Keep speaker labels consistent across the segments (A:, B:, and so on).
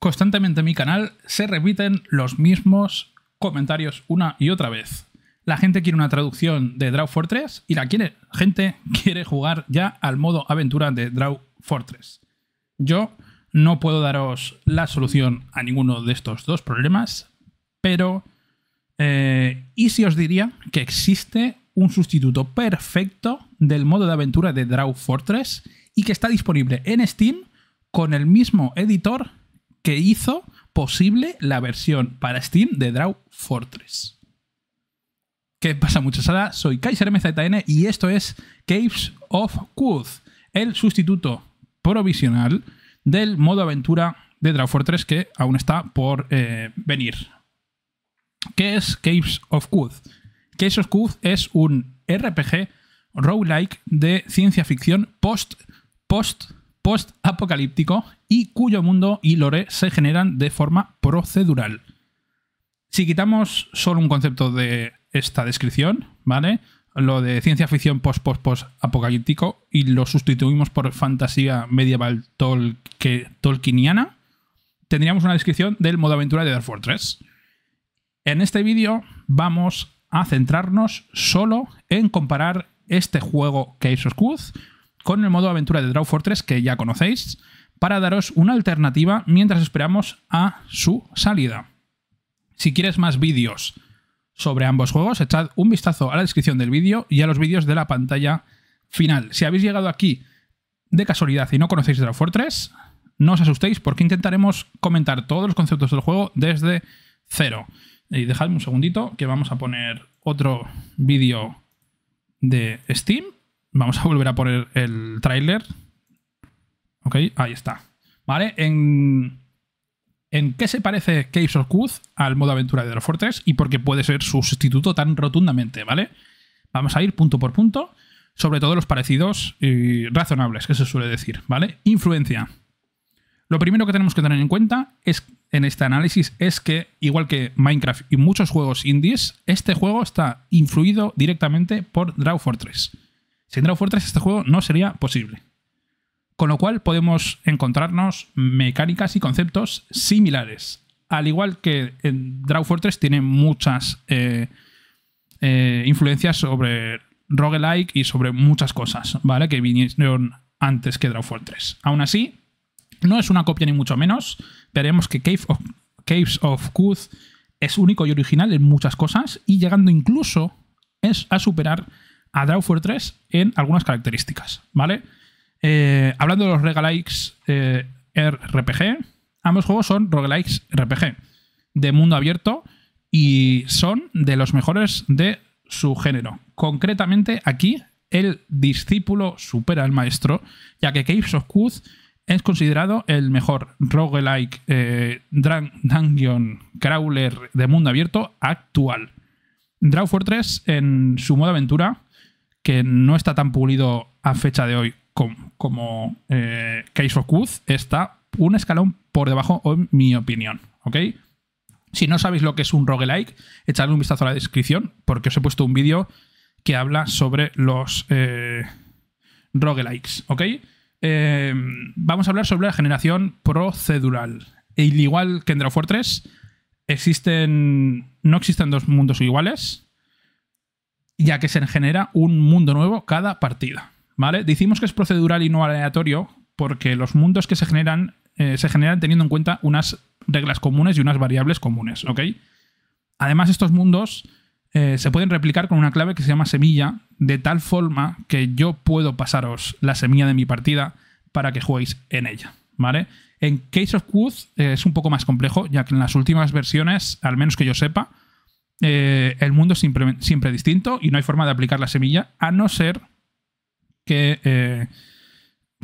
A: Constantemente en mi canal se repiten los mismos comentarios una y otra vez. La gente quiere una traducción de Draw Fortress y la quiere. gente quiere jugar ya al modo aventura de Draw Fortress. Yo no puedo daros la solución a ninguno de estos dos problemas, pero... Eh, y si os diría que existe un sustituto perfecto del modo de aventura de Draw Fortress y que está disponible en Steam con el mismo editor que hizo posible la versión para Steam de Draw Fortress. ¿Qué pasa muchachada? Soy Kaiser MZN y esto es Caves of Quoth, el sustituto provisional del modo aventura de Draw Fortress que aún está por eh, venir. ¿Qué es Caves of Quoth? Caves of Quoth es un RPG roguelike de ciencia ficción post-post post-apocalíptico y cuyo mundo y lore se generan de forma procedural. Si quitamos solo un concepto de esta descripción, ¿vale? Lo de ciencia ficción post-post-post-apocalíptico y lo sustituimos por fantasía medieval tol tolkieniana, tendríamos una descripción del modo aventura de Dark Fortress. En este vídeo vamos a centrarnos solo en comparar este juego que es con el modo aventura de Draw Fortress que ya conocéis, para daros una alternativa mientras esperamos a su salida. Si quieres más vídeos sobre ambos juegos, echad un vistazo a la descripción del vídeo y a los vídeos de la pantalla final. Si habéis llegado aquí de casualidad y no conocéis Draw Fortress, no os asustéis porque intentaremos comentar todos los conceptos del juego desde cero. Y dejadme un segundito que vamos a poner otro vídeo de Steam Vamos a volver a poner el tráiler. Ok, ahí está. ¿Vale? En, qué se parece Caves of Cuz al modo aventura de Draw Fortress? y por qué puede ser su sustituto tan rotundamente, ¿vale? Vamos a ir punto por punto, sobre todo los parecidos razonables, que se suele decir, ¿vale? Influencia. Lo primero que tenemos que tener en cuenta es, en este análisis es que, igual que Minecraft y muchos juegos indies, este juego está influido directamente por Draw Fortress. Sin Draw Fortress este juego no sería posible. Con lo cual podemos encontrarnos mecánicas y conceptos similares. Al igual que en Draw Fortress tiene muchas eh, eh, influencias sobre roguelike y sobre muchas cosas, ¿vale? Que vinieron antes que Draw Fortress. Aún así, no es una copia ni mucho menos. Veremos que Caves of Kuth es único y original en muchas cosas y llegando incluso es a superar a Drawfor 3 en algunas características, ¿vale? Eh, hablando de los roguelikes eh, RPG, ambos juegos son roguelikes RPG de mundo abierto y son de los mejores de su género. Concretamente aquí, el discípulo supera al maestro, ya que Caves of es considerado el mejor roguelike eh, dungeon crawler de mundo abierto actual. Drawford 3, en su modo aventura, que no está tan pulido a fecha de hoy como, eh, Case of está un escalón por debajo, en mi opinión. ¿Ok? Si no sabéis lo que es un roguelike, echadle un vistazo a la descripción, porque os he puesto un vídeo que habla sobre los eh, roguelikes. ¿Ok? Eh, vamos a hablar sobre la generación procedural. El igual que en Draw Fortress, existen, no existen dos mundos iguales, ya que se genera un mundo nuevo cada partida. ¿Vale? Decimos que es procedural y no aleatorio porque los mundos que se generan eh, se generan teniendo en cuenta unas reglas comunes y unas variables comunes, ¿ok? Además, estos mundos eh, se pueden replicar con una clave que se llama semilla, de tal forma que yo puedo pasaros la semilla de mi partida para que jueguéis en ella, ¿vale? En Case of Quoth eh, es un poco más complejo, ya que en las últimas versiones, al menos que yo sepa, eh, el mundo siempre, siempre, distinto y no hay forma de aplicar la semilla, a no ser que, eh,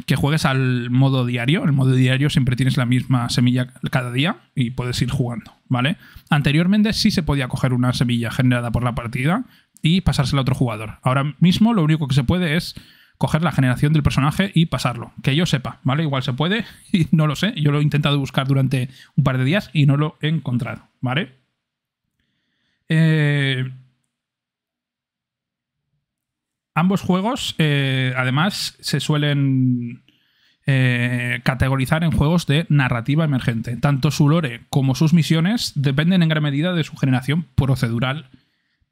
A: que juegues al modo diario. El modo diario siempre tienes la misma semilla cada día y puedes ir jugando, ¿vale? Anteriormente sí se podía coger una semilla generada por la partida y pasársela a otro jugador. Ahora mismo lo único que se puede es coger la generación del personaje y pasarlo. Que yo sepa, ¿vale? Igual se puede y no lo sé. Yo lo he intentado buscar durante un par de días y no lo he encontrado, ¿vale? Eh, ambos juegos, eh, además, se suelen eh, categorizar en juegos de narrativa emergente. Tanto su lore como sus misiones dependen en gran medida de su generación procedural,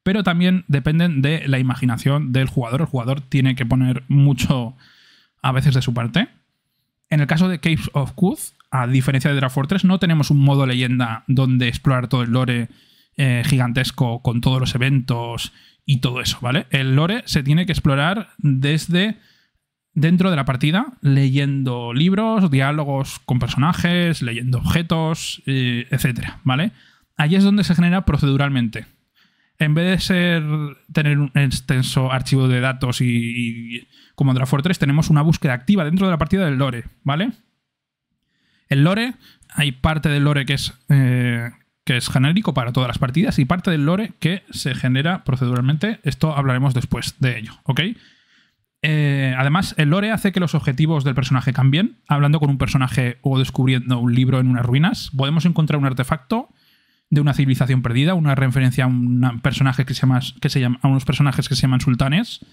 A: pero también dependen de la imaginación del jugador. El jugador tiene que poner mucho a veces de su parte. En el caso de Caves of Kuth, a diferencia de Draft Fortress, no tenemos un modo leyenda donde explorar todo el lore eh, gigantesco con todos los eventos y todo eso, ¿vale? El lore se tiene que explorar desde dentro de la partida, leyendo libros, diálogos con personajes, leyendo objetos, eh, etcétera, ¿vale? ahí es donde se genera proceduralmente. En vez de ser tener un extenso archivo de datos y, como en Draft 3, tenemos una búsqueda activa dentro de la partida del lore, ¿vale? El lore, hay parte del lore que es eh, que es genérico para todas las partidas, y parte del lore que se genera proceduralmente. Esto hablaremos después de ello, ¿ok? Eh, además, el lore hace que los objetivos del personaje cambien. Hablando con un personaje o descubriendo un libro en unas ruinas, podemos encontrar un artefacto de una civilización perdida, una referencia a, un personaje que se llama, a unos personajes que se llaman sultanes.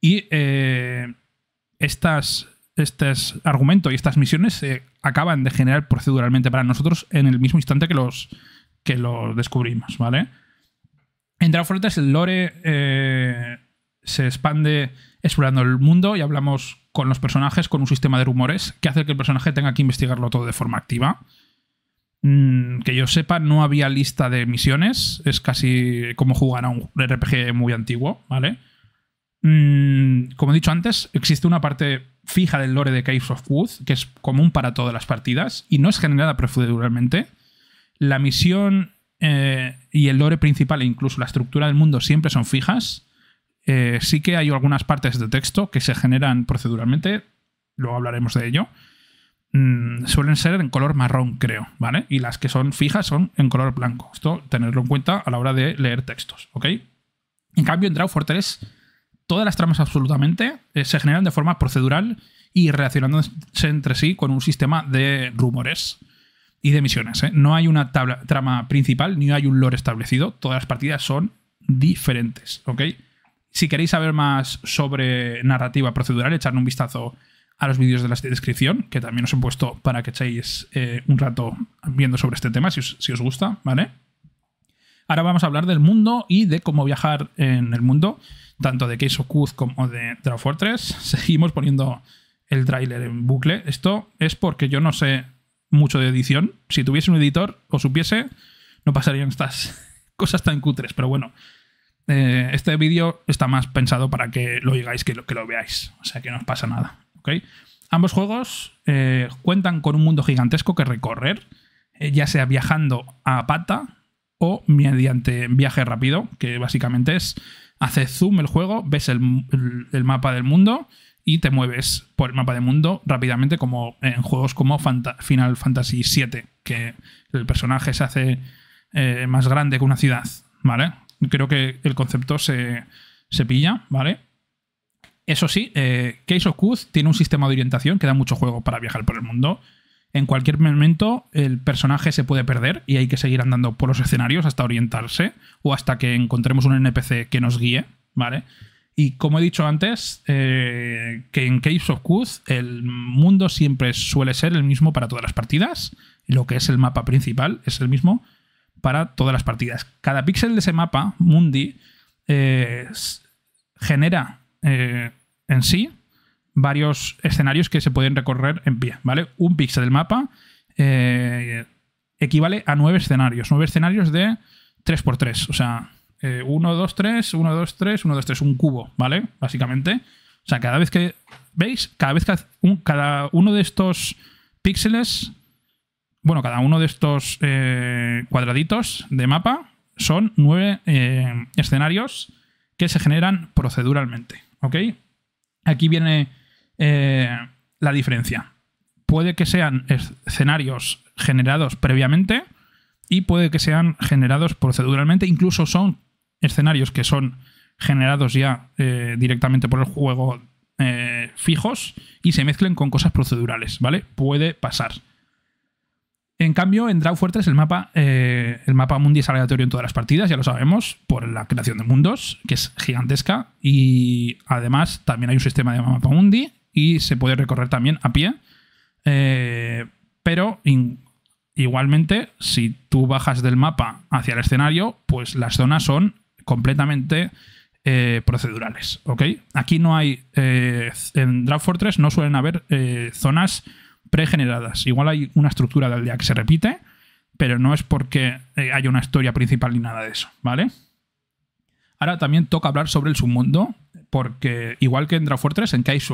A: Y eh, estas, estos argumentos y estas misiones se eh, acaban de generar proceduralmente para nosotros en el mismo instante que los, que lo descubrimos, ¿vale? En Draw es el lore eh, se expande explorando el mundo y hablamos con los personajes con un sistema de rumores que hace que el personaje tenga que investigarlo todo de forma activa. Mm, que yo sepa, no había lista de misiones. Es casi como jugar a un RPG muy antiguo, ¿vale? Mm, como he dicho antes, existe una parte fija del lore de Caves of Wood, que es común para todas las partidas y no es generada proceduralmente la misión eh, y el lore principal e incluso la estructura del mundo siempre son fijas. Eh, sí que hay algunas partes de texto que se generan proceduralmente, luego hablaremos de ello. Mm, suelen ser en color marrón, creo, ¿vale? Y las que son fijas son en color blanco. Esto tenerlo en cuenta a la hora de leer textos, ¿ok? En cambio, en Draw Fortress, todas las tramas absolutamente eh, se generan de forma procedural y relacionándose entre sí con un sistema de rumores y de misiones. ¿eh? No hay una trama principal ni hay un lore establecido. Todas las partidas son diferentes. ¿ok? Si queréis saber más sobre narrativa procedural, echar un vistazo a los vídeos de la descripción, que también os he puesto para que echéis eh, un rato viendo sobre este tema, si os, gusta, ¿vale? Ahora vamos a hablar del mundo y de cómo viajar en el mundo, tanto de Case of como de Draw Fortress. Seguimos poniendo el tráiler en bucle. Esto es porque yo no sé mucho de edición. Si tuviese un editor o supiese, no pasarían estas cosas tan cutres. Pero bueno, eh, este vídeo está más pensado para que lo oigáis que lo, que lo veáis. O sea que no os pasa nada. ¿okay? Ambos juegos eh, cuentan con un mundo gigantesco que recorrer, eh, ya sea viajando a pata o mediante viaje rápido, que básicamente es, hace zoom el juego, ves el mapa del mundo y te mueves por el mapa de mundo rápidamente como en juegos como Final Fantasy VII, que el personaje se hace eh, más grande que una ciudad, ¿vale? Creo que el concepto se, pilla, ¿vale? Eso sí, eh, Case of Cuth tiene un sistema de orientación que da mucho juego para viajar por el mundo. En cualquier momento el personaje se puede perder y hay que seguir andando por los escenarios hasta orientarse o hasta que encontremos un NPC que nos guíe, ¿vale? Y como he dicho antes, eh, que en Caves of Kuz el mundo siempre suele ser el mismo para todas las partidas. Lo que es el mapa principal es el mismo para todas las partidas. Cada píxel de ese mapa, Mundi, eh, genera eh, en sí varios escenarios que se pueden recorrer en pie. ¿vale? Un píxel del mapa equivale a nueve escenarios. Nueve escenarios de 3x3. O sea, 1, 2, 3, 1, 2, 3, 1, 2, 3, un cubo, ¿vale? Básicamente. O sea, cada vez que. ¿Veis? Cada vez que cada uno de estos píxeles. Bueno, cada uno de estos eh, cuadraditos de mapa son nueve eh, escenarios que se generan proceduralmente. ¿Ok? Aquí viene eh, la diferencia. Puede que sean escenarios generados previamente y puede que sean generados proceduralmente. Incluso son escenarios que son generados ya eh, directamente por el juego eh, fijos y se mezclen con cosas procedurales, ¿vale? Puede pasar. En cambio, en Draw Fortress el mapa, eh, el mapa mundi es aleatorio en todas las partidas, ya lo sabemos, por la creación de mundos, que es gigantesca. Y además también hay un sistema de mapa mundi y se puede recorrer también a pie. pero igualmente, si tú bajas del mapa hacia el escenario, pues las zonas son completamente eh, procedurales. ¿ok? Aquí no hay. Eh, en Draft Fortress no suelen haber eh, zonas pregeneradas. Igual hay una estructura de aldea que se repite, pero no es porque haya una historia principal ni nada de eso, ¿vale? Ahora también toca hablar sobre el submundo, porque igual que en Draft Fortress, en Case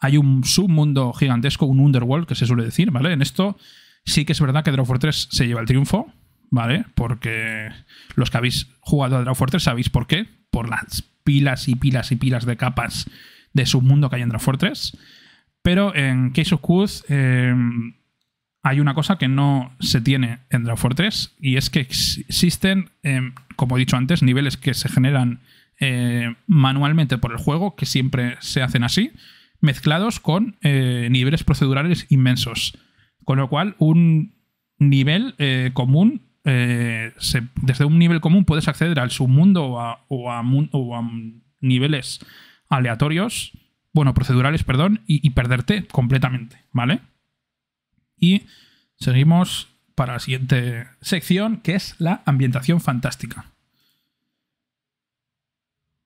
A: hay un submundo gigantesco, un underworld que se suele decir, ¿vale? En esto sí que es verdad que Draft Fortress se lleva el triunfo, ¿vale? Porque los que habéis jugado a Draw Fortress sabéis por qué. Por las pilas y pilas y pilas de capas de submundo que hay en Draw Fortress. Pero en Case of Cuz eh, hay una cosa que no se tiene en Draw Fortress y es que existen, eh, como he dicho antes, niveles que se generan eh, manualmente por el juego, que siempre se hacen así, mezclados con niveles procedurales inmensos. Con lo cual, un nivel común eh, desde un nivel común puedes acceder al submundo o a, niveles aleatorios, bueno, procedurales, perdón, y, perderte completamente, ¿vale? Y seguimos para la siguiente sección, que es la ambientación fantástica.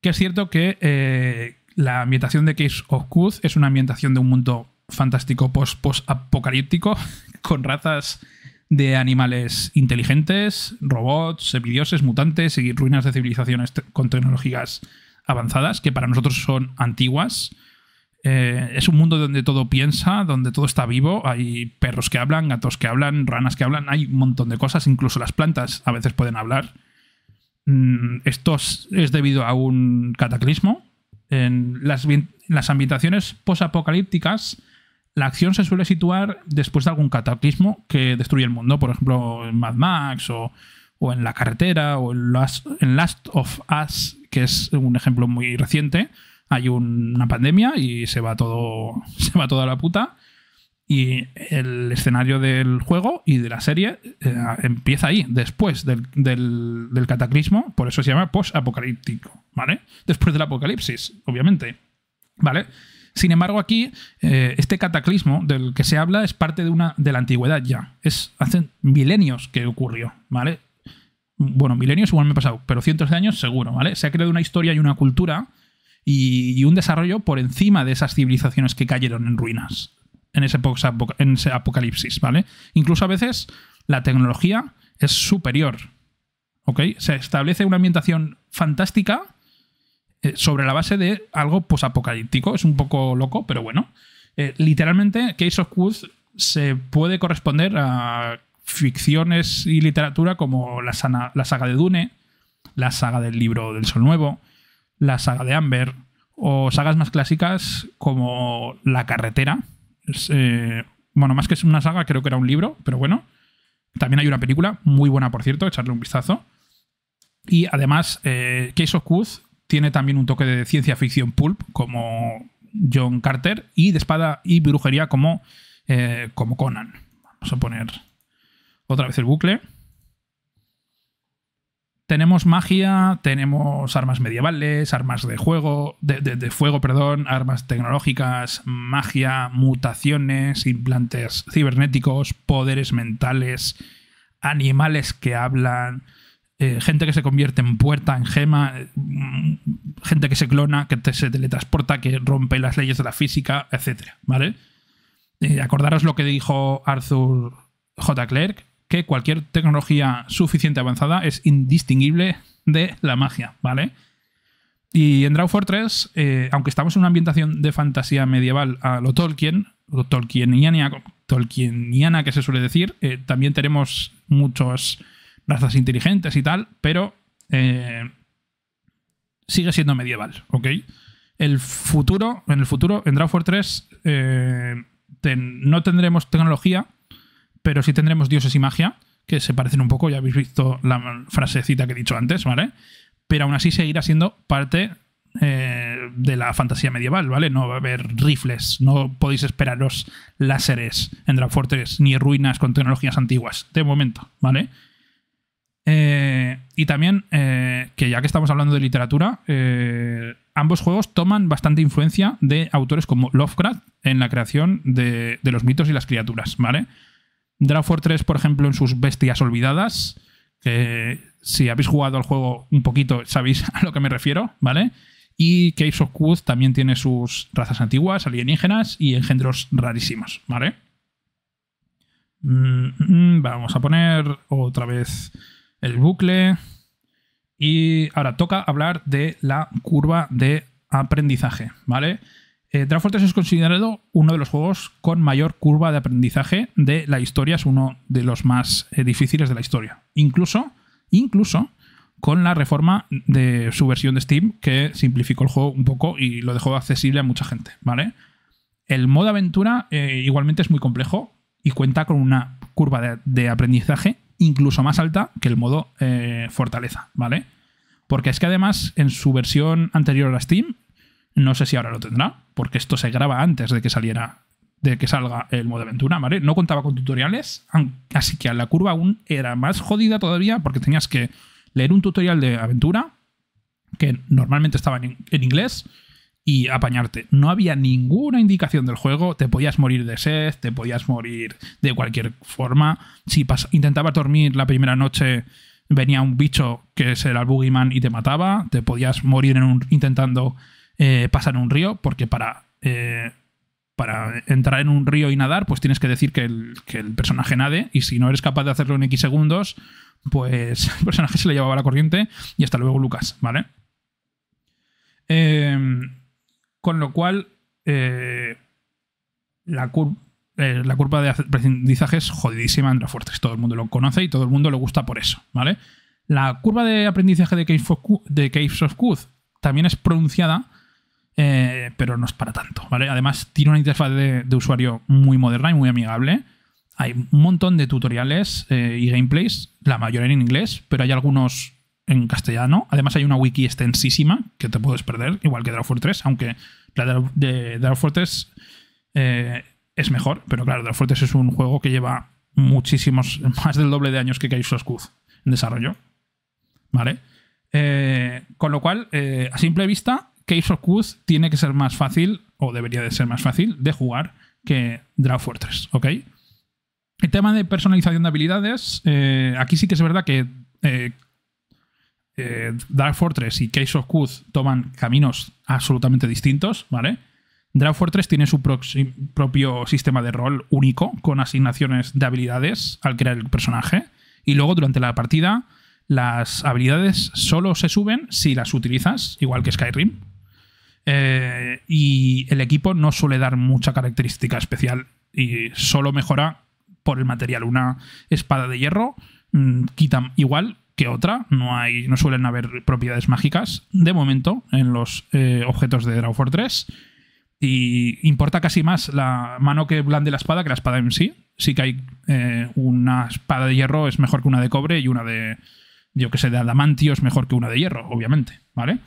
A: Que es cierto que eh, la ambientación de Case of Cuth es una ambientación de un mundo fantástico post-apocalíptico, con razas de animales inteligentes, robots, semidioses, mutantes y ruinas de civilizaciones con tecnologías avanzadas que para nosotros son antiguas. Eh, es un mundo donde todo piensa, donde todo está vivo. Hay perros que hablan, gatos que hablan, ranas que hablan, hay un montón de cosas, incluso las plantas a veces pueden hablar. Mm, esto es debido a un cataclismo. En las, en las ambientaciones posapocalípticas la acción se suele situar después de algún cataclismo que destruye el mundo, por ejemplo en Mad Max o, en La Carretera o en Last, of Us, que es un ejemplo muy reciente. Hay una pandemia y se va todo, se va toda la puta. Y el escenario del juego y de la serie eh, empieza ahí, después del, del, cataclismo, por eso se llama post-apocalíptico, ¿vale? Después del apocalipsis, obviamente, ¿vale? Sin embargo, aquí eh, este cataclismo del que se habla es parte de, una, de la antigüedad ya. Es hace milenios que ocurrió, ¿vale? Bueno, milenios igual me he pasado, pero cientos de años seguro, ¿vale? Se ha creado una historia y una cultura y, un desarrollo por encima de esas civilizaciones que cayeron en ruinas en ese, en ese apocalipsis, ¿vale? Incluso a veces la tecnología es superior, ¿ok? Se establece una ambientación fantástica eh, sobre la base de algo posapocalíptico. Es un poco loco, pero bueno. Eh, literalmente, Case of se puede corresponder a ficciones y literatura como la, la saga de Dune, la saga del libro del Sol Nuevo, la saga de Amber, o sagas más clásicas como La Carretera. Eh, bueno, más que es una saga, creo que era un libro, pero bueno. También hay una película, muy buena por cierto, echarle un vistazo. Y además, Case of tiene también un toque de ciencia ficción pulp, como John Carter, y de espada y brujería, como, eh, como Conan. Vamos a poner otra vez el bucle. Tenemos magia, tenemos armas medievales, armas de juego, de fuego, perdón, armas tecnológicas, magia, mutaciones, implantes cibernéticos, poderes mentales, animales que hablan, eh, gente que se convierte en puerta, en gema, eh, gente que se clona, que se teletransporta, que rompe las leyes de la física, etc. ¿Vale? Eh, acordaros lo que dijo Arthur J. Clerk, que cualquier tecnología suficiente avanzada es indistinguible de la magia, ¿vale? Y en Draw Fortress, aunque estamos en una ambientación de fantasía medieval a lo Tolkien, lo Tolkieniana, que se suele decir, también tenemos muchos razas inteligentes y tal, pero eh, sigue siendo medieval, ¿ok? El futuro, en el futuro, en Draft 3 eh, no tendremos tecnología, pero sí tendremos dioses y magia, que se parecen un poco, ya habéis visto la frasecita que he dicho antes, ¿vale? Pero aún así seguirá siendo parte eh, de la fantasía medieval, ¿vale? No va a haber rifles, no podéis esperaros láseres en Draft 3, ni ruinas con tecnologías antiguas, de momento, ¿vale? Eh, y también, eh, que ya que estamos hablando de literatura, eh, ambos juegos toman bastante influencia de autores como Lovecraft en la creación de, los mitos y las criaturas, ¿vale? Drawford 3, por ejemplo, en sus Bestias Olvidadas, que si habéis jugado al juego un poquito sabéis a lo que me refiero, ¿vale? Y Caves of Quoth también tiene sus razas antiguas, alienígenas y engendros rarísimos, ¿vale? Mm, mm, mm, vamos a poner otra vez el bucle. Y ahora toca hablar de la curva de aprendizaje, ¿vale? Eh, Draft Fortress es considerado uno de los juegos con mayor curva de aprendizaje de la historia, es uno de los más eh, difíciles de la historia. Incluso, incluso con la reforma de su versión de Steam que simplificó el juego un poco y lo dejó accesible a mucha gente, ¿vale? El modo aventura eh, igualmente es muy complejo y cuenta con una curva de aprendizaje incluso más alta que el modo eh, fortaleza, ¿vale? Porque es que además en su versión anterior a Steam, no sé si ahora lo tendrá, porque esto se graba antes de que saliera, de que salga el modo aventura, ¿vale? No contaba con tutoriales, así que a la curva aún era más jodida todavía porque tenías que leer un tutorial de aventura que normalmente estaba en, inglés y apañarte. No había ninguna indicación del juego, te podías morir de sed, te podías morir de cualquier forma. Si intentabas dormir la primera noche, venía un bicho que era el Boogeyman y te mataba, te podías morir intentando eh, pasar un río, porque para... Eh, para entrar en un río y nadar, pues tienes que decir que el, que el, personaje nade, y si no eres capaz de hacerlo en X segundos, pues el personaje se le llevaba la corriente, y hasta luego Lucas, ¿vale? Eh, con lo cual eh, la, curva eh, de aprendizaje es jodidísima en Fortress. Todo el mundo lo conoce y todo el mundo le gusta por eso, ¿vale? La curva de aprendizaje de Caves of, también es pronunciada, eh, pero no es para tanto, ¿vale? Además, tiene una interfaz de, de usuario muy moderna y muy amigable. Hay un montón de tutoriales y gameplays, la mayoría en inglés, pero hay algunos en castellano. Además, hay una wiki extensísima que te puedes perder, igual que Draw 3, aunque la de Draw 3 eh, es mejor, pero claro, Draw 3 es un juego que lleva muchísimos, más del doble de años que Chaos Cruz en desarrollo. ¿Vale? Eh, con lo cual, eh, a simple vista, Case of tiene que ser más fácil, o debería de ser más fácil, de jugar que Draw Fortress, ¿ok? El tema de personalización de habilidades, aquí sí que es verdad que eh, Dark Fortress y Case of Cuth toman caminos absolutamente distintos, ¿vale? Dark Fortress tiene su propio sistema de rol único, con asignaciones de habilidades al crear el personaje. Y luego durante la partida, las habilidades solo se suben si las utilizas, igual que Skyrim. Eh, y el equipo no suele dar mucha característica especial y solo mejora por el material. Una espada de hierro mm, quita igual que otra. No, hay, no suelen haber propiedades mágicas, de momento, en los eh, objetos de Drawford 3. Y importa casi más la mano que blande la espada que la espada en sí. Sí que hay eh, una espada de hierro es mejor que una de cobre y una de, yo que sé, de adamantio es mejor que una de hierro, obviamente, ¿vale?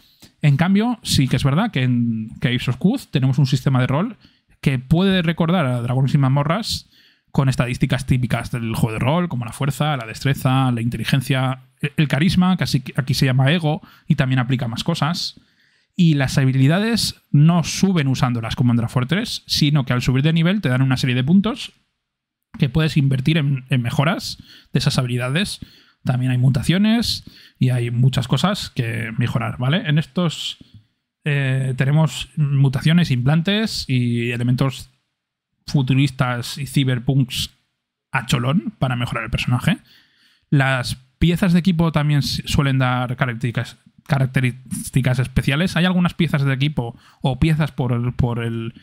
A: En cambio, sí que es verdad que en Caves of Cuz tenemos un sistema de rol que puede recordar a Dragones y Mamorras con estadísticas típicas del juego de rol, como la fuerza, la destreza, la inteligencia, el carisma, que aquí se llama ego, y también aplica más cosas. Y las habilidades no suben usándolas como en sino que al subir de nivel te dan una serie de puntos que puedes invertir en, mejoras de esas habilidades. También hay mutaciones y hay muchas cosas que mejorar, ¿vale? En estos eh, tenemos mutaciones, implantes y elementos futuristas y cyberpunks a cholón para mejorar el personaje. Las piezas de equipo también suelen dar características, características especiales. Hay algunas piezas de equipo o piezas por el, por el,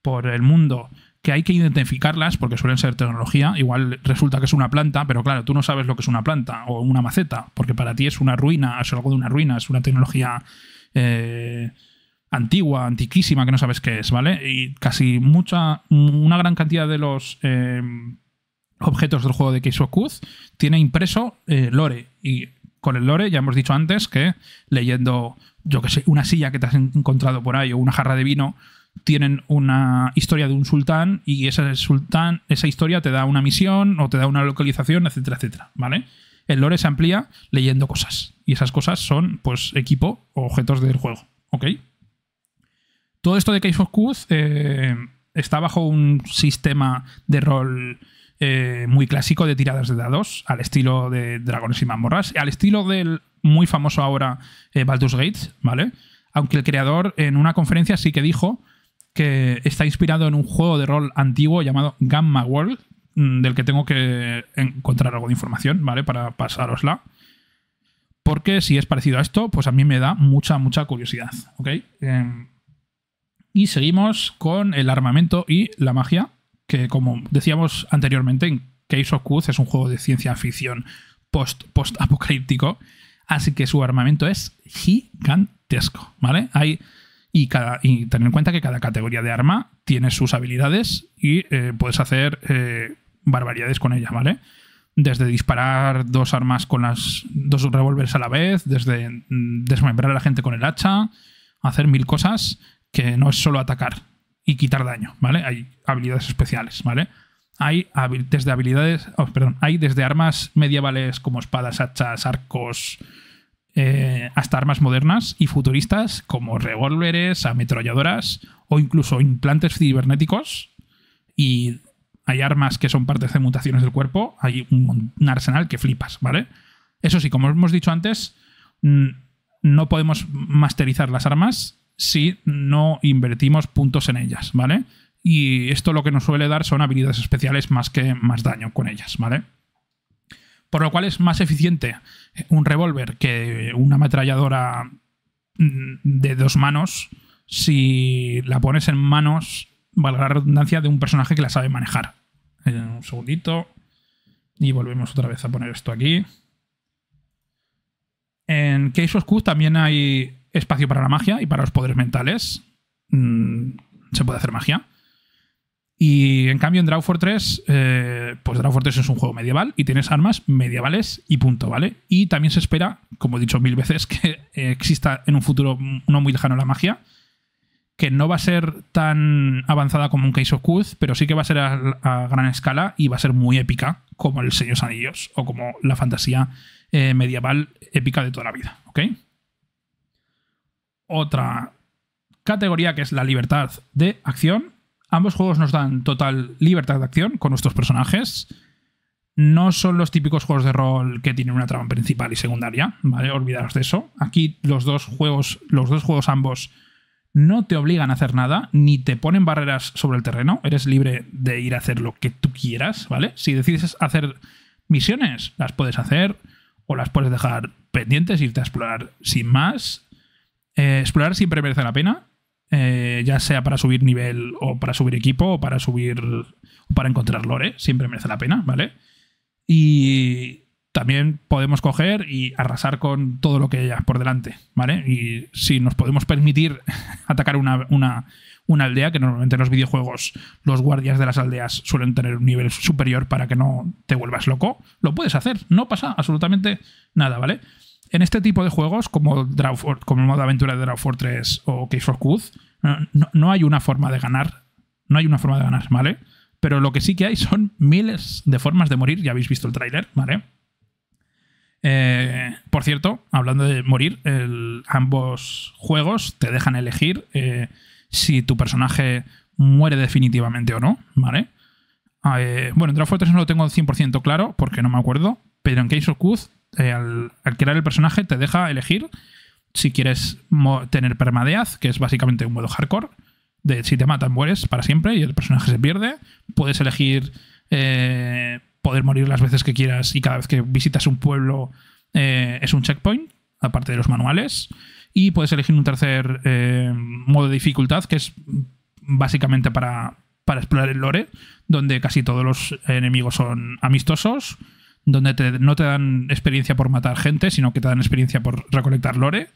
A: por el mundo que hay que identificarlas porque suelen ser tecnología. Igual resulta que es una planta, pero claro, tú no sabes lo que es una planta o una maceta, porque para ti es una ruina, es algo de una ruina, es una tecnología eh, antigua, antiquísima, que no sabes qué es, ¿vale? Y casi mucha, una gran cantidad de los eh, objetos del juego de Case of Cuth tiene impreso eh, lore. Y con el lore ya hemos dicho antes que leyendo, yo que sé, una silla que te has encontrado por ahí o una jarra de vino, tienen una historia de un sultán y ese sultán, esa historia te da una misión o te da una localización, etcétera, etcétera, ¿vale? El lore se amplía leyendo cosas y esas cosas son pues equipo o objetos del juego, ¿ok? Todo esto de Case of Cuth eh, está bajo un sistema de rol eh, muy clásico de tiradas de dados, al estilo de Dragones y Mamorras, al estilo del muy famoso ahora eh, Baldur's Gates, ¿vale? Aunque el creador en una conferencia sí que dijo que está inspirado en un juego de rol antiguo llamado Gamma World, mm, del que tengo que encontrar algo de información, ¿vale? Para pasarosla Porque si es parecido a esto, pues a mí me da mucha, mucha curiosidad, ¿ok? Em, y seguimos con el armamento y la magia, que como decíamos anteriormente, en Case of es un juego de ciencia ficción post-apocalíptico, así que su armamento es gigantesco, ¿vale? Hay, y, cada, tener en cuenta que cada categoría de arma tiene sus habilidades y eh, puedes hacer eh, barbaridades con ella, ¿vale? Desde disparar dos armas con las dos revólveres a la vez, desde desmembrar a la gente con el hacha, hacer mil cosas que no es solo atacar, y quitar daño, ¿vale? Hay habilidades especiales, ¿vale? Hay desde habilidades, oh, perdón, hay desde armas medievales como espadas, hachas, arcos, eh, hasta armas modernas y futuristas como revólveres, ametralladoras o incluso implantes cibernéticos. Y hay armas que son partes de mutaciones del cuerpo, hay un, un arsenal que flipas, ¿vale? Eso sí, como hemos dicho antes, mm, no podemos masterizar las armas si no invertimos puntos en ellas, ¿vale? Y esto lo que nos suele dar son habilidades especiales más que más daño con ellas, ¿vale? Por lo cual es más eficiente un revólver que una ametralladora mm, de dos manos si la pones en manos, valga la redundancia, de un personaje que la sabe manejar. Eh, un segundito. Y volvemos otra vez a poner esto aquí. En Case of Q también hay espacio para la magia y para los poderes mentales. Mm, se puede hacer magia. Y en cambio en Draw Fortress, eh, pues Draw 3 es un juego medieval y tienes armas medievales y punto, ¿vale? Y también se espera, como he dicho mil veces, que exista en un futuro no muy lejano la magia, que no va a ser tan avanzada como un Case of Cuth, pero sí que va a ser a, gran escala y va a ser muy épica, como el Señor Anillos o como la fantasía eh, medieval épica de toda la vida, ¿ok? otra categoría que es la libertad de acción. Ambos juegos nos dan total libertad de acción con nuestros personajes. No son los típicos juegos de rol que tienen una trama principal y secundaria, ¿vale? Olvidaros de eso. Aquí los dos juegos, los dos juegos ambos no te obligan a hacer nada, ni te ponen barreras sobre el terreno. Eres libre de ir a hacer lo que tú quieras, ¿vale? Si decides hacer misiones, las puedes hacer o las puedes dejar pendientes, irte a explorar sin más. Eh, explorar siempre merece la pena, eh, ya sea para subir nivel o para subir equipo o para subir o para encontrar lore, siempre merece la pena, ¿vale? Y también podemos coger y arrasar con todo lo que haya por delante, ¿vale? Y si nos podemos permitir atacar una, una aldea, que normalmente en los videojuegos los guardias de las aldeas suelen tener un nivel superior para que no te vuelvas loco, lo puedes hacer, no pasa absolutamente nada, ¿vale? en este tipo de juegos, como, como el modo aventura de Draw Fortress o Case for Cuth, no, hay una forma de ganar. No hay una forma de ganar, ¿vale? Pero lo que sí que hay son miles de formas de morir. Ya habéis visto el tráiler, ¿vale? Eh, por cierto, hablando de morir, ambos juegos te dejan elegir eh, si tu personaje muere definitivamente o no, ¿vale? Eh, bueno, en Draw Fortress no lo tengo 100% claro porque no me acuerdo, pero en Case of Cuth eh, al, crear el personaje te deja elegir si quieres tener permadeath, que es básicamente un modo hardcore, de si te matan mueres para siempre y el personaje se pierde. Puedes elegir eh, poder morir las veces que quieras y cada vez que visitas un pueblo eh, es un checkpoint, aparte de los manuales. Y puedes elegir un tercer modo de dificultad, que es básicamente para, para explorar el lore, donde casi todos los enemigos son amistosos donde no te dan experiencia por matar gente, sino que te dan experiencia por recolectar lore.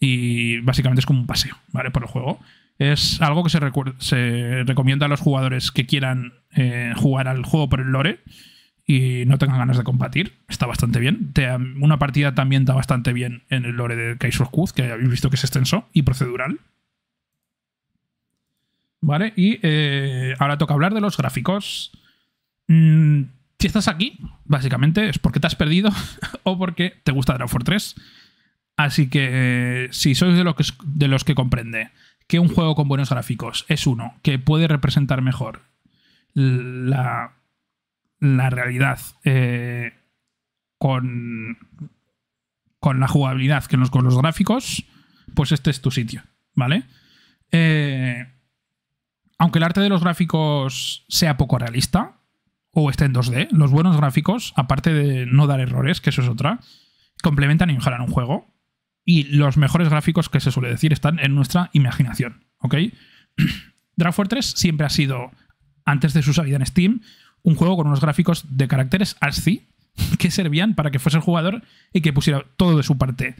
A: Y básicamente es como un paseo, ¿vale? Por el juego. Es algo que se, recomienda a los jugadores que quieran eh, jugar al juego por el lore y no tengan ganas de combatir. Está bastante bien. una partida también está bastante bien en el lore de Kaiser Kuz, que habéis visto que es extenso y procedural. ¿Vale? Y eh, ahora toca hablar de los gráficos. Mm, si estás aquí, básicamente es porque te has perdido o porque te gusta draft 3. Así que eh, si sois de los que, comprende que un juego con buenos gráficos es uno que puede representar mejor la, realidad eh, con, la jugabilidad que los, con los gráficos, pues este es tu sitio, ¿vale? Eh, aunque el arte de los gráficos sea poco realista, o está en 2D. Los buenos gráficos, aparte de no dar errores, que eso es otra, complementan y mejoran un juego. Y los mejores gráficos, que se suele decir, están en nuestra imaginación. ¿Ok? Dragon 3 siempre ha sido, antes de su salida en Steam, un juego con unos gráficos de caracteres ASCII que servían para que fuese el jugador y que pusiera todo de su parte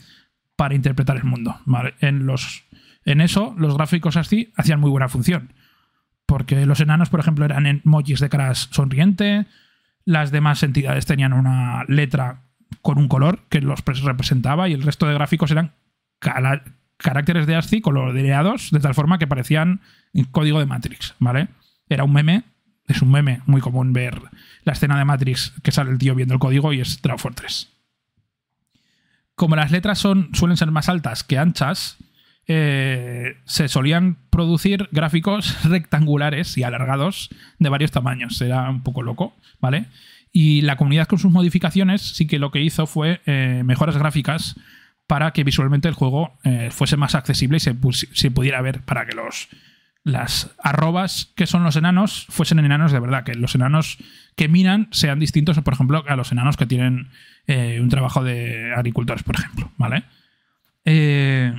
A: para interpretar el mundo. En, los, en eso, los gráficos ASCII hacían muy buena función porque los enanos, por ejemplo, eran emojis de caras sonriente, las demás entidades tenían una letra con un color que los representaba y el resto de gráficos eran caracteres de ASCII coloreados de tal forma que parecían código de Matrix, ¿vale? Era un meme, es un meme muy común ver la escena de Matrix que sale el tío viendo el código y es Draw 3 Como las letras son, suelen ser más altas que anchas, eh, se solían producir gráficos rectangulares y alargados de varios tamaños. Era un poco loco, ¿vale? Y la comunidad con sus modificaciones sí que lo que hizo fue eh, mejoras gráficas para que visualmente el juego eh, fuese más accesible y se, pudiera ver para que los las arrobas que son los enanos fuesen enanos de verdad, que los enanos que minan sean distintos, por ejemplo, a los enanos que tienen un trabajo de agricultores, por ejemplo, ¿vale? Eh,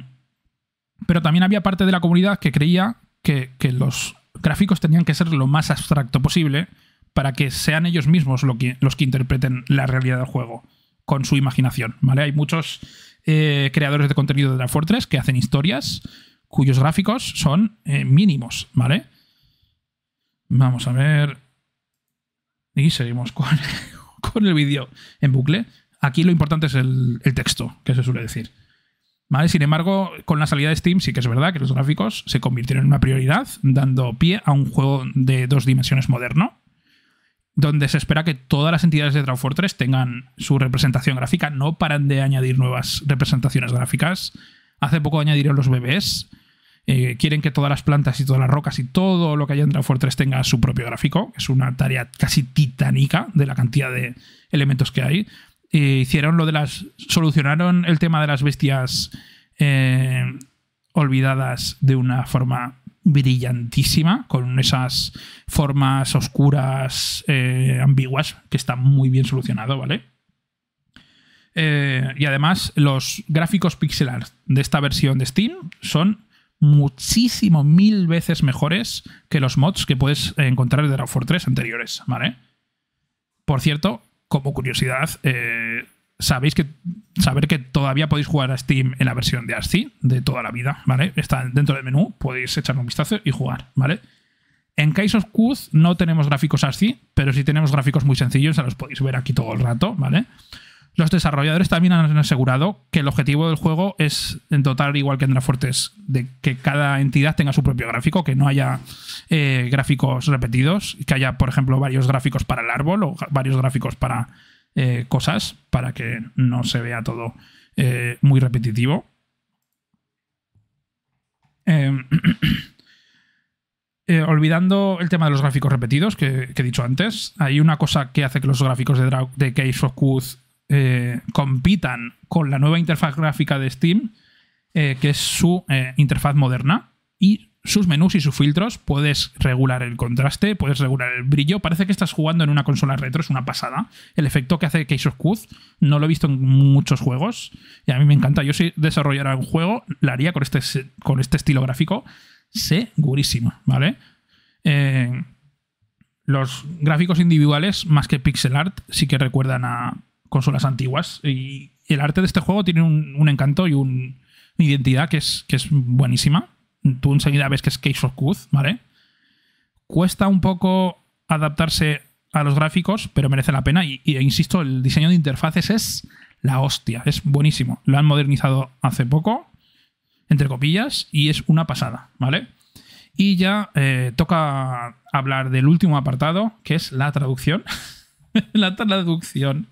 A: pero también había parte de la comunidad que creía que, los gráficos tenían que ser lo más abstracto posible para que sean ellos mismos los que interpreten la realidad del juego con su imaginación, ¿vale? Hay muchos eh, creadores de contenido de The Fortress que hacen historias cuyos gráficos son eh, mínimos, ¿vale? Vamos a ver. Y seguimos con, el vídeo en bucle. Aquí lo importante es el texto, que se suele decir. Sin embargo, con la salida de Steam sí que es verdad que los gráficos se convirtieron en una prioridad, dando pie a un juego de dos dimensiones moderno, donde se espera que todas las entidades de Draw 3 tengan su representación gráfica, no paran de añadir nuevas representaciones gráficas. Hace poco añadieron los bebés, eh, quieren que todas las plantas y todas las rocas y todo lo que haya en Draw tenga su propio gráfico, es una tarea casi titánica de la cantidad de elementos que hay hicieron lo de las. solucionaron el tema de las bestias eh, olvidadas de una forma brillantísima, con esas formas oscuras, eh, ambiguas, que está muy bien solucionado, ¿vale? Eh, y además, los gráficos pixelar de esta versión de Steam son muchísimo mil veces mejores que los mods que puedes encontrar de la 3 anteriores, ¿vale? Por cierto, como curiosidad, eh, sabéis que saber que todavía podéis jugar a Steam en la versión de ASCII de toda la vida, ¿vale? Está dentro del menú, podéis echar un vistazo y jugar, ¿vale? En Case of no tenemos gráficos ASCII, pero sí tenemos gráficos muy sencillos, ya los podéis ver aquí todo el rato, ¿vale? Los desarrolladores también han asegurado que el objetivo del juego es en total igual que en fuertes de que cada entidad tenga su propio gráfico, que no haya eh, gráficos repetidos, que haya, por ejemplo, varios gráficos para el árbol o varios gráficos para eh, cosas, para que no se vea todo eh, muy repetitivo. Em, olvidando el tema de los gráficos repetidos que, he dicho antes, hay una cosa que hace que los gráficos de, de Case of eh, compitan con la nueva interfaz gráfica de Steam, eh, que es su eh, interfaz moderna, y sus menús y sus filtros, puedes regular el contraste, puedes regular el brillo. Parece que estás jugando en una consola retro, es una pasada. El efecto que hace Case of Cuz, no lo he visto en muchos juegos, y a mí me encanta. Yo si desarrollara un juego, lo haría con este, con este estilo gráfico, segurísimo, ¿vale? los gráficos individuales, más que pixel art, sí que recuerdan a consolas antiguas. Y el arte de este juego tiene un, encanto y una identidad que es, es buenísima. Tú enseguida ves que es Case of Cuz, ¿vale? Cuesta un poco adaptarse a los gráficos, pero merece la pena. Y, e insisto, el diseño de interfaces es la hostia, es buenísimo. Lo han modernizado hace poco, entre copillas, y es una pasada, ¿vale? Y ya eh, toca hablar del último apartado, que es la traducción. la traducción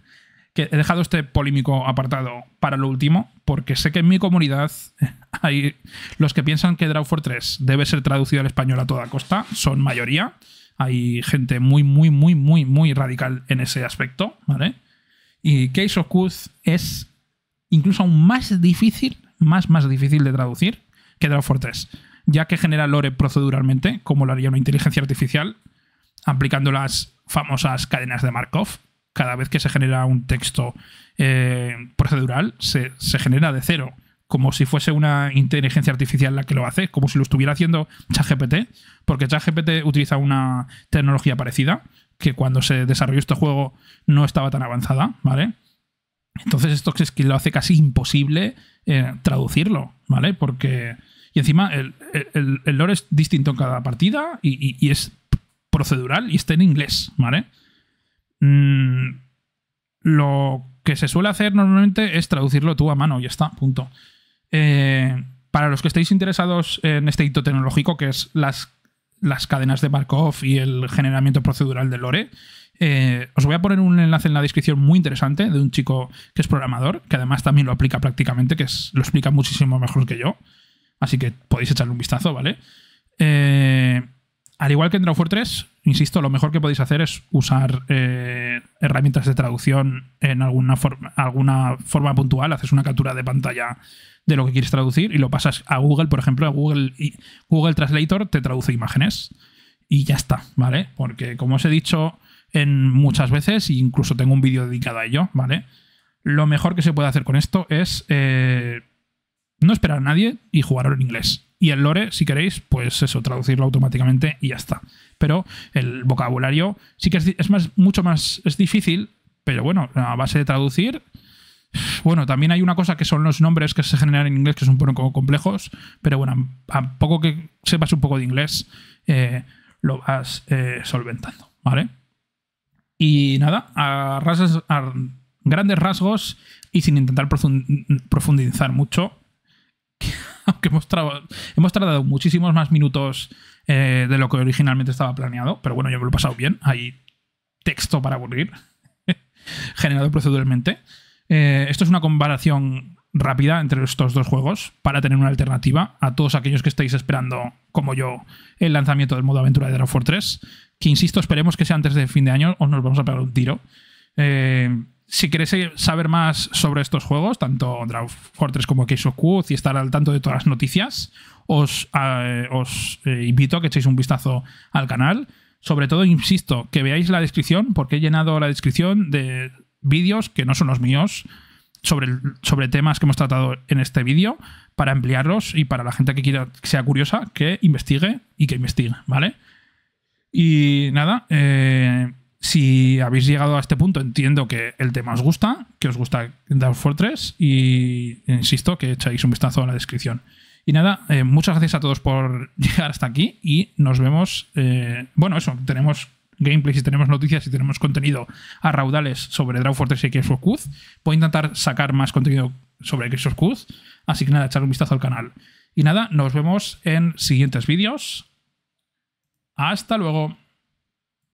A: que he dejado este polémico apartado para lo último, porque sé que en mi comunidad hay los que piensan que for 3 debe ser traducido al español a toda costa, son mayoría. Hay gente muy, muy, muy, muy, muy radical en ese aspecto, ¿vale? Y Case of Cuth es incluso aún más difícil, más, más difícil de traducir que for 3, ya que genera lore proceduralmente, como lo haría una inteligencia artificial, aplicando las famosas cadenas de Markov, cada vez que se genera un texto eh, procedural, se, genera de cero, como si fuese una inteligencia artificial la que lo hace, como si lo estuviera haciendo ChatGPT, porque ChatGPT utiliza una tecnología parecida, que cuando se desarrolló este juego no estaba tan avanzada, ¿vale? Entonces esto es que lo hace casi imposible eh, traducirlo, ¿vale? Porque... Y encima el, lore es distinto en cada partida y es procedural y está en inglés, ¿vale? Mm, lo que se suele hacer normalmente es traducirlo tú a mano, y ya está, punto. Eh, para los que estéis interesados en este hito tecnológico, que es las, las cadenas de Markov y el generamiento procedural de Lore, eh, os voy a poner un enlace en la descripción muy interesante de un chico que es programador, que además también lo aplica prácticamente, que lo explica muchísimo mejor que yo. Así que podéis echarle un vistazo, ¿vale? Eh, al igual que en Drawfor 3, insisto, lo mejor que podéis hacer es usar eh, herramientas de traducción en alguna, forma, puntual. Haces una captura de pantalla de lo que quieres traducir y lo pasas a Google, por ejemplo, a Google, Translator te traduce imágenes y ya está, ¿vale? Porque como os he dicho en muchas veces, e incluso tengo un vídeo dedicado a ello, ¿vale? Lo mejor que se puede hacer con esto es eh, no esperar a nadie y jugarlo en inglés. Y el lore, si queréis, pues eso, traducirlo automáticamente y ya está. Pero el vocabulario sí que es, más, mucho más es difícil, pero bueno, a base de traducir. Bueno, también hay una cosa que son los nombres que se generan en inglés que son un poco complejos, pero bueno, a poco que sepas un poco de inglés, eh, lo vas eh, solventando, ¿vale? Y nada, a, a grandes rasgos y sin intentar profundizar mucho, aunque hemos, tardado muchísimos más minutos eh, de lo que originalmente estaba planeado, pero bueno, yo me lo he pasado bien. Hay texto para aburrir, generado proceduralmente. Eh, esto es una comparación rápida entre estos dos juegos para tener una alternativa a todos aquellos que estáis esperando, como yo, el lanzamiento del modo aventura de Draft 3, que insisto, esperemos que sea antes del fin de año o nos vamos a pegar un tiro. Eh, si queréis saber más sobre estos juegos, tanto Draw Fortress como Case of Quoth, y estar al tanto de todas las noticias, os, eh, eh, invito a que echéis un vistazo al canal. Sobre todo, insisto, que veáis la descripción, porque he llenado la descripción de vídeos que no son los míos, sobre, sobre temas que hemos tratado en este vídeo, para ampliarlos y para la gente que quiera sea curiosa, que investigue y que investigue, ¿vale? Y nada, eh, si habéis llegado a este punto, entiendo que el tema os gusta, que os gusta Dark Fortress y insisto que echáis un vistazo a la descripción. Y nada, eh, muchas gracias a todos por llegar hasta aquí y nos vemos. Eh, bueno, eso, tenemos gameplay y tenemos noticias y tenemos contenido a raudales sobre Draw Fortress y Kirchhoff Cuz. Voy a intentar sacar más contenido sobre Xbox Cuz. Así que nada, echar un vistazo al canal. Y nada, nos vemos en siguientes vídeos. Hasta luego.